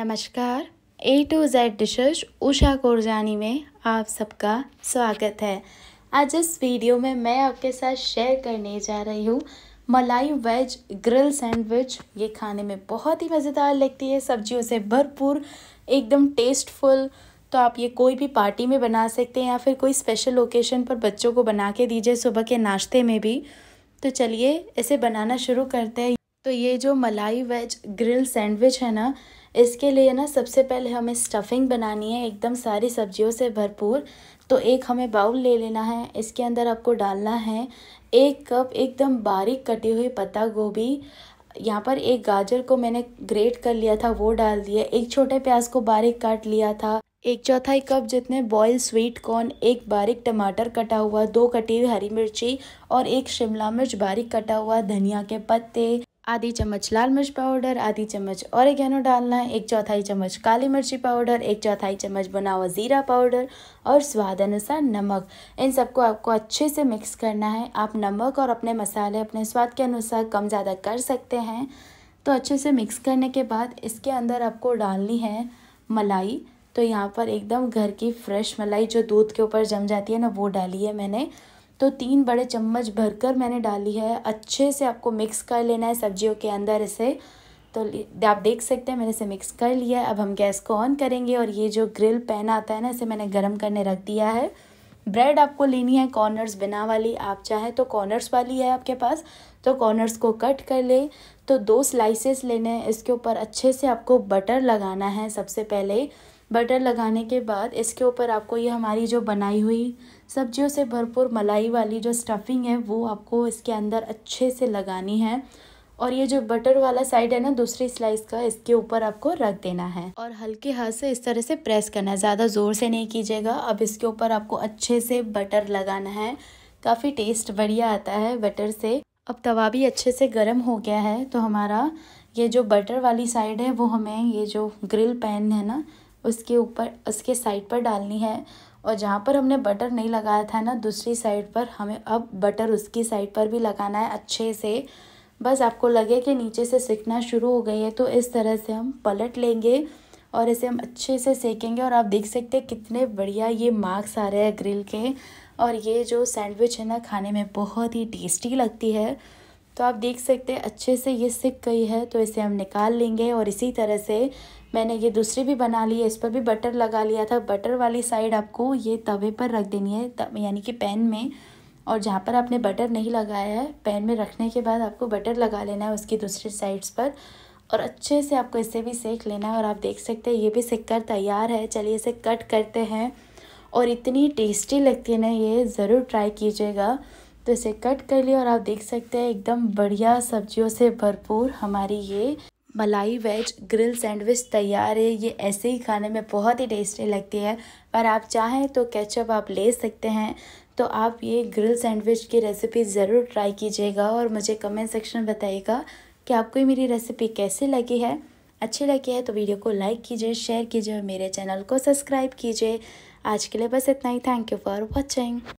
नमस्कार A to Z dishes Usha Korjani में आप सबका स्वागत है आज इस वीडियो में मैं आपके साथ शेयर करने जा रही हूँ मलाई वेज ग्रिल सैंडविच ये खाने में बहुत ही मज़ेदार लगती है सब्जियों से भरपूर एकदम टेस्टफुल तो आप ये कोई भी पार्टी में बना सकते हैं या फिर कोई स्पेशल ओकेशन पर बच्चों को बना के दीजिए सुबह के नाश्ते में भी तो चलिए इसे बनाना शुरू करते हैं तो ये जो मलाई वेज ग्रिल सैंडविच है ना इसके लिए ना सबसे पहले हमें स्टफिंग बनानी है एकदम सारी सब्जियों से भरपूर तो एक हमें बाउल ले लेना है इसके अंदर आपको डालना है एक कप एकदम बारीक कटी हुई पत्ता गोभी यहाँ पर एक गाजर को मैंने ग्रेट कर लिया था वो डाल दिया एक छोटे प्याज को बारीक काट लिया था एक चौथाई कप जितने बॉयल स्वीट कॉर्न एक बारीक टमाटर कटा हुआ दो कटी हुई हरी मिर्ची और एक शिमला मिर्च बारीक कटा हुआ धनिया के पत्ते आधी चम्मच लाल मिर्च पाउडर आधी चम्मच औरगेनो डालना है एक चौथाई चम्मच काली मिर्ची पाउडर एक चौथाई चम्मच बना हुआ ज़ीरा पाउडर और स्वाद अनुसार नमक इन सबको आपको अच्छे से मिक्स करना है आप नमक और अपने मसाले अपने स्वाद के अनुसार कम ज़्यादा कर सकते हैं तो अच्छे से मिक्स करने के बाद इसके अंदर आपको डालनी है मलाई तो यहाँ पर एकदम घर की फ्रेश मलाई जो दूध के ऊपर जम जाती है ना वो डाली है मैंने तो तीन बड़े चम्मच भरकर मैंने डाली है अच्छे से आपको मिक्स कर लेना है सब्जियों के अंदर इसे तो आप देख सकते हैं मैंने इसे मिक्स कर लिया है अब हम गैस को ऑन करेंगे और ये जो ग्रिल पैन आता है ना इसे मैंने गर्म करने रख दिया है ब्रेड आपको लेनी है कॉर्नर्स बिना वाली आप चाहें तो कॉर्नर्स वाली है आपके पास तो कॉर्नर्स को कट कर ले तो दो स्लाइसेस लेने हैं इसके ऊपर अच्छे से आपको बटर लगाना है सबसे पहले बटर लगाने के बाद इसके ऊपर आपको ये हमारी जो बनाई हुई सब्जियों से भरपूर मलाई वाली जो स्टफिंग है वो आपको इसके अंदर अच्छे से लगानी है और ये जो बटर वाला साइड है ना दूसरी स्लाइस का इसके ऊपर आपको रख देना है और हल्के हाथ से इस तरह से प्रेस करना है ज़्यादा ज़ोर से नहीं कीजिएगा अब इसके ऊपर आपको अच्छे से बटर लगाना है काफ़ी टेस्ट बढ़िया आता है बटर से अब तवा भी अच्छे से गर्म हो गया है तो हमारा ये जो बटर वाली साइड है वो हमें ये जो ग्रिल पैन है ना उसके ऊपर उसके साइड पर डालनी है और जहाँ पर हमने बटर नहीं लगाया था ना दूसरी साइड पर हमें अब बटर उसकी साइड पर भी लगाना है अच्छे से बस आपको लगे कि नीचे से सीखना शुरू हो गई है तो इस तरह से हम पलट लेंगे और इसे हम अच्छे से सेकेंगे और आप देख सकते हैं कितने बढ़िया ये मार्क्स आ रहे हैं ग्रिल के और ये जो सैंडविच है ना खाने में बहुत ही टेस्टी लगती है तो आप देख सकते हैं अच्छे से ये सिक गई है तो इसे हम निकाल लेंगे और इसी तरह से मैंने ये दूसरी भी बना ली है इस पर भी बटर लगा लिया था बटर वाली साइड आपको ये तवे पर रख देनी है यानी कि पैन में और जहाँ पर आपने बटर नहीं लगाया है पैन में रखने के बाद आपको बटर लगा लेना है उसकी दूसरी साइड्स पर और अच्छे से आपको इसे भी सेक लेना है और आप देख सकते हैं ये भी सेक कर तैयार है चलिए इसे कट करते हैं और इतनी टेस्टी लगती है ना ये ज़रूर ट्राई कीजिएगा तो इसे कट कर लिया और आप देख सकते हैं एकदम बढ़िया सब्जियों से भरपूर हमारी ये मलाई वेज ग्रिल सैंडविच तैयार है ये ऐसे ही खाने में बहुत ही टेस्टी लगती है पर आप चाहें तो केचप आप ले सकते हैं तो आप ये ग्रिल सैंडविच की रेसिपी ज़रूर ट्राई कीजिएगा और मुझे कमेंट सेक्शन में बताइएगा कि आपको मेरी रेसिपी कैसी लगी है अच्छी लगी है तो वीडियो को लाइक कीजिए शेयर कीजिए और मेरे चैनल को सब्सक्राइब कीजिए आज के लिए बस इतना ही थैंक यू फॉर वॉचिंग